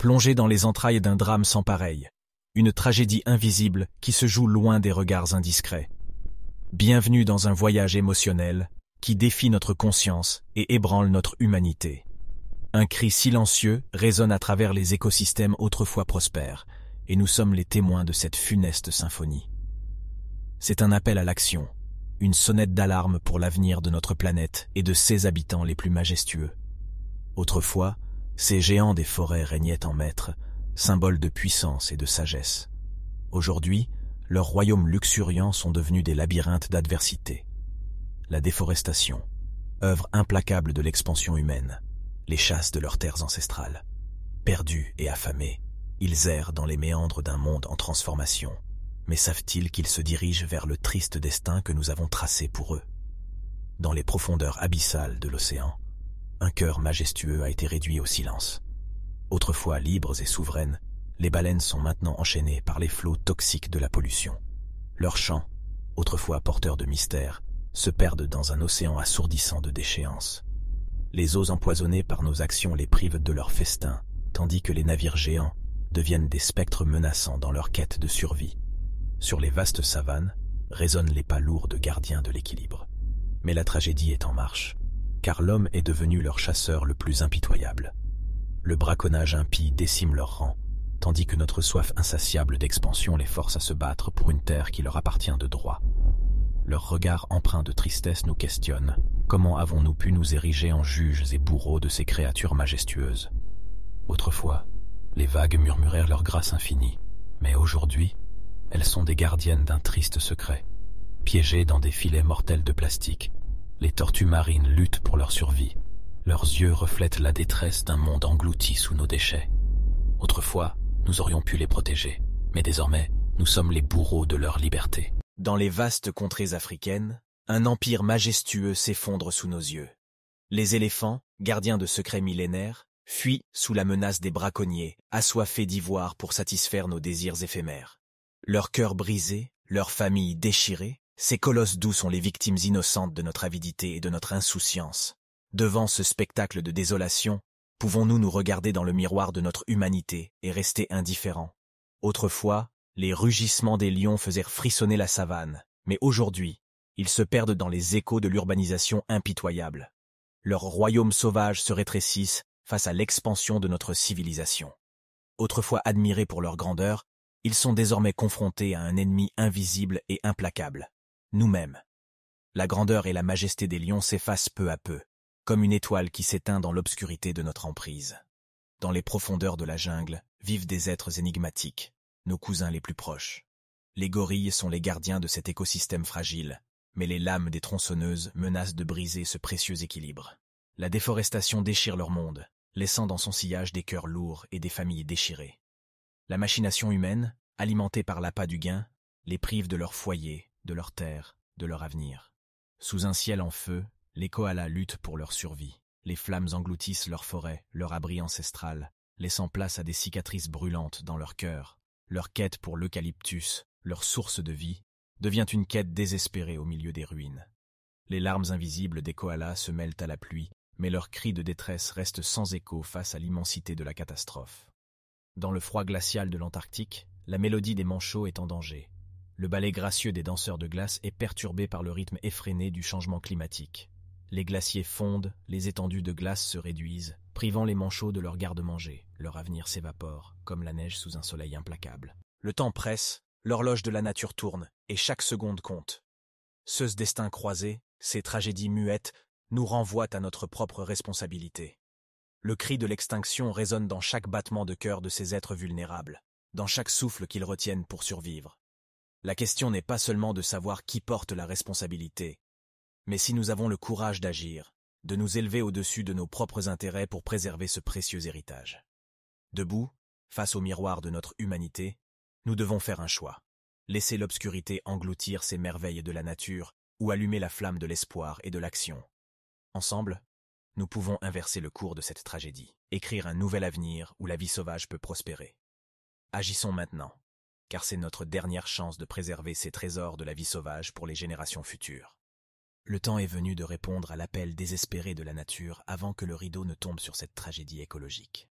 plongé dans les entrailles d'un drame sans pareil, une tragédie invisible qui se joue loin des regards indiscrets. Bienvenue dans un voyage émotionnel qui défie notre conscience et ébranle notre humanité. Un cri silencieux résonne à travers les écosystèmes autrefois prospères, et nous sommes les témoins de cette funeste symphonie. C'est un appel à l'action, une sonnette d'alarme pour l'avenir de notre planète et de ses habitants les plus majestueux. Autrefois, ces géants des forêts régnaient en maîtres, symboles de puissance et de sagesse. Aujourd'hui, leurs royaumes luxuriants sont devenus des labyrinthes d'adversité. La déforestation, œuvre implacable de l'expansion humaine, les chasses de leurs terres ancestrales. Perdus et affamés, ils errent dans les méandres d'un monde en transformation. Mais savent-ils qu'ils se dirigent vers le triste destin que nous avons tracé pour eux Dans les profondeurs abyssales de l'océan, un cœur majestueux a été réduit au silence. Autrefois libres et souveraines, les baleines sont maintenant enchaînées par les flots toxiques de la pollution. Leurs chants, autrefois porteurs de mystères, se perdent dans un océan assourdissant de déchéance. Les eaux empoisonnées par nos actions les privent de leur festin, tandis que les navires géants deviennent des spectres menaçants dans leur quête de survie. Sur les vastes savanes résonnent les pas lourds de gardiens de l'équilibre. Mais la tragédie est en marche car l'homme est devenu leur chasseur le plus impitoyable. Le braconnage impie décime leur rang, tandis que notre soif insatiable d'expansion les force à se battre pour une terre qui leur appartient de droit. Leur regard empreint de tristesse nous questionne. Comment avons-nous pu nous ériger en juges et bourreaux de ces créatures majestueuses Autrefois, les vagues murmurèrent leur grâce infinie, mais aujourd'hui, elles sont des gardiennes d'un triste secret, piégées dans des filets mortels de plastique, les tortues marines luttent pour leur survie. Leurs yeux reflètent la détresse d'un monde englouti sous nos déchets. Autrefois, nous aurions pu les protéger, mais désormais, nous sommes les bourreaux de leur liberté. Dans les vastes contrées africaines, un empire majestueux s'effondre sous nos yeux. Les éléphants, gardiens de secrets millénaires, fuient sous la menace des braconniers, assoiffés d'ivoire pour satisfaire nos désirs éphémères. Leurs cœurs brisés, leurs familles déchirées, ces colosses doux sont les victimes innocentes de notre avidité et de notre insouciance. Devant ce spectacle de désolation, pouvons-nous nous regarder dans le miroir de notre humanité et rester indifférents Autrefois, les rugissements des lions faisaient frissonner la savane, mais aujourd'hui, ils se perdent dans les échos de l'urbanisation impitoyable. Leurs royaumes sauvages se rétrécissent face à l'expansion de notre civilisation. Autrefois admirés pour leur grandeur, ils sont désormais confrontés à un ennemi invisible et implacable nous-mêmes. La grandeur et la majesté des lions s'effacent peu à peu, comme une étoile qui s'éteint dans l'obscurité de notre emprise. Dans les profondeurs de la jungle vivent des êtres énigmatiques, nos cousins les plus proches. Les gorilles sont les gardiens de cet écosystème fragile, mais les lames des tronçonneuses menacent de briser ce précieux équilibre. La déforestation déchire leur monde, laissant dans son sillage des cœurs lourds et des familles déchirées. La machination humaine, alimentée par l'appât du gain, les prive de leur foyer, de leur terre, de leur avenir. Sous un ciel en feu, les koalas luttent pour leur survie. Les flammes engloutissent leur forêt, leur abri ancestral, laissant place à des cicatrices brûlantes dans leur cœur. Leur quête pour l'eucalyptus, leur source de vie, devient une quête désespérée au milieu des ruines. Les larmes invisibles des koalas se mêlent à la pluie, mais leurs cris de détresse restent sans écho face à l'immensité de la catastrophe. Dans le froid glacial de l'Antarctique, la mélodie des manchots est en danger. Le ballet gracieux des danseurs de glace est perturbé par le rythme effréné du changement climatique. Les glaciers fondent, les étendues de glace se réduisent, privant les manchots de leur garde-manger. Leur avenir s'évapore, comme la neige sous un soleil implacable. Le temps presse, l'horloge de la nature tourne, et chaque seconde compte. Ce destin croisé, ces tragédies muettes, nous renvoient à notre propre responsabilité. Le cri de l'extinction résonne dans chaque battement de cœur de ces êtres vulnérables, dans chaque souffle qu'ils retiennent pour survivre. La question n'est pas seulement de savoir qui porte la responsabilité, mais si nous avons le courage d'agir, de nous élever au-dessus de nos propres intérêts pour préserver ce précieux héritage. Debout, face au miroir de notre humanité, nous devons faire un choix. Laisser l'obscurité engloutir ces merveilles de la nature ou allumer la flamme de l'espoir et de l'action. Ensemble, nous pouvons inverser le cours de cette tragédie, écrire un nouvel avenir où la vie sauvage peut prospérer. Agissons maintenant car c'est notre dernière chance de préserver ces trésors de la vie sauvage pour les générations futures. Le temps est venu de répondre à l'appel désespéré de la nature avant que le rideau ne tombe sur cette tragédie écologique.